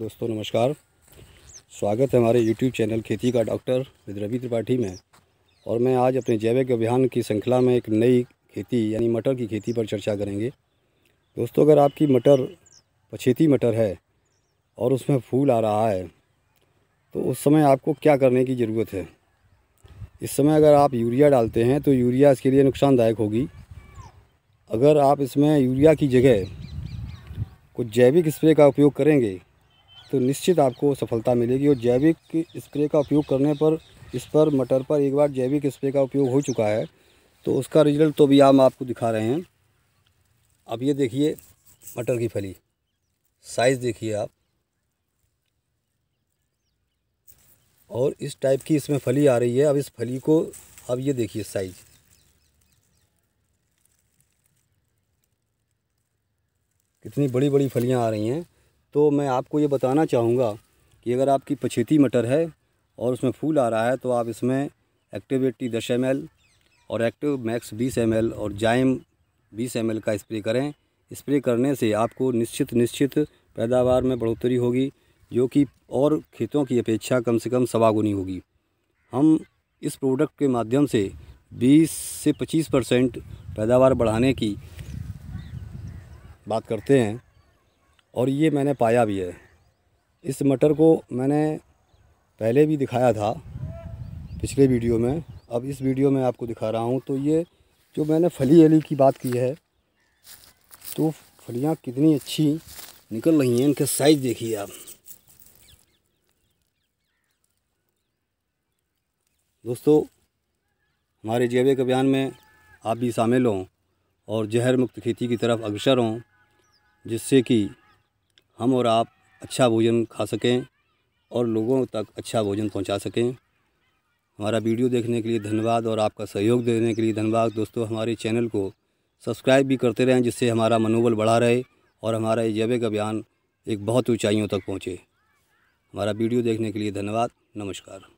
दोस्तों नमस्कार स्वागत है हमारे YouTube चैनल खेती का डॉक्टर रवि त्रिपाठी में और मैं आज अपने जैविक अभियान की श्रृंखला में एक नई खेती यानी मटर की खेती पर चर्चा करेंगे दोस्तों अगर आपकी मटर पछेती मटर है और उसमें फूल आ रहा है तो उस समय आपको क्या करने की ज़रूरत है इस समय अगर आप यूरिया डालते हैं तो यूरिया इसके लिए नुकसानदायक होगी अगर आप इसमें यूरिया की जगह कुछ जैविक स्प्रे का उपयोग करेंगे तो निश्चित आपको सफलता मिलेगी और जैविक स्प्रे का उपयोग करने पर इस पर मटर पर एक बार जैविक स्प्रे का उपयोग हो चुका है तो उसका रिजल्ट तो भी हम आपको दिखा रहे हैं अब ये देखिए मटर की फली साइज़ देखिए आप और इस टाइप की इसमें फली आ रही है अब इस फली को अब ये देखिए साइज़ कितनी बड़ी बड़ी फलियां आ रही हैं तो मैं आपको ये बताना चाहूँगा कि अगर आपकी पछेती मटर है और उसमें फूल आ रहा है तो आप इसमें एक्टिव एट्टी दस एम और एक्टिव मैक्स बीस एम और जाइम बीस एम का स्प्रे करें स्प्रे करने से आपको निश्चित निश्चित पैदावार में बढ़ोतरी होगी जो कि और खेतों की अपेक्षा कम से कम सवा गुनी होगी हम इस प्रोडक्ट के माध्यम से 20 से 25 परसेंट पैदावार बढ़ाने की बात करते हैं और ये मैंने पाया भी है इस मटर को मैंने पहले भी दिखाया था पिछले वीडियो में अब इस वीडियो में आपको दिखा रहा हूँ तो ये जो मैंने फली अली की बात की है तो फलियाँ कितनी अच्छी निकल रही हैं इनका साइज़ देखिए आप दोस्तों हमारे जैविक के बयान में आप भी शामिल हों और जहर मुक्त खेती की तरफ अग्रसर हों जिससे कि हम और आप अच्छा भोजन खा सकें और लोगों तक अच्छा भोजन पहुंचा सकें हमारा वीडियो देखने के लिए धन्यवाद और आपका सहयोग देने के लिए धन्यवाद दोस्तों हमारे चैनल को सब्सक्राइब भी करते रहें जिससे हमारा मनोबल बढ़ा रहे और हमारा ये जैविक अभियान एक बहुत ऊँचाइयों तक पहुँचे हमारा वीडियो देखने के लिए धन्यवाद नमस्कार